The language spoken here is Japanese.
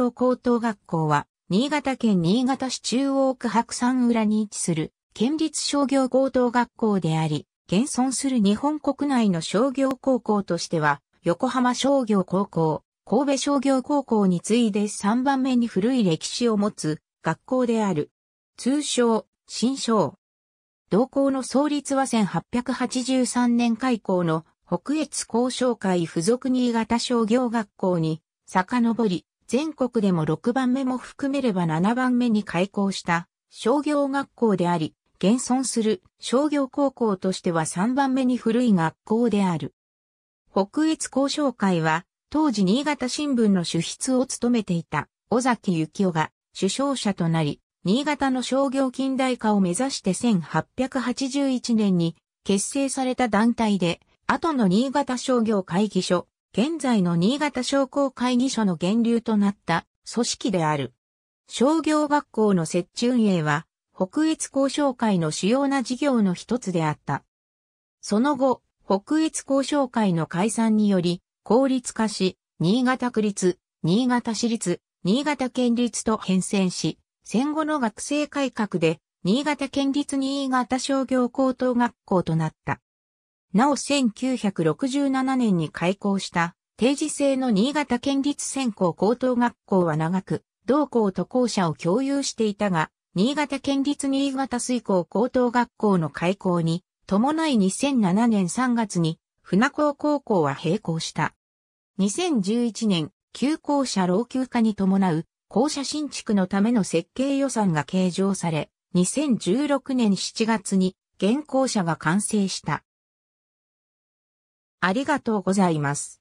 東高等学校は、新潟県新潟市中央区白山浦に位置する、県立商業高等学校であり、現存する日本国内の商業高校としては、横浜商業高校、神戸商業高校に次いで3番目に古い歴史を持つ学校である。通称、新商。同校の創立は1883年開校の北越高商会附属新潟商業学校に遡り、全国でも6番目も含めれば7番目に開校した商業学校であり、現存する商業高校としては3番目に古い学校である。北越交渉会は、当時新潟新聞の主筆を務めていた尾崎幸雄が首相者となり、新潟の商業近代化を目指して1881年に結成された団体で、後の新潟商業会議所、現在の新潟商工会議所の源流となった組織である。商業学校の設置運営は、北越交渉会の主要な事業の一つであった。その後、北越交渉会の解散により、公立化し、新潟区立、新潟市立、新潟県立と変遷し、戦後の学生改革で、新潟県立新潟商業高等学校となった。なお1967年に開校した定時制の新潟県立専攻高等学校は長く、同校と校舎を共有していたが、新潟県立新潟水校高等学校の開校に、伴い2007年3月に、船高高校は閉校した。2011年、旧校舎老朽化に伴う、校舎新築のための設計予算が計上され、2016年7月に、現校舎が完成した。ありがとうございます。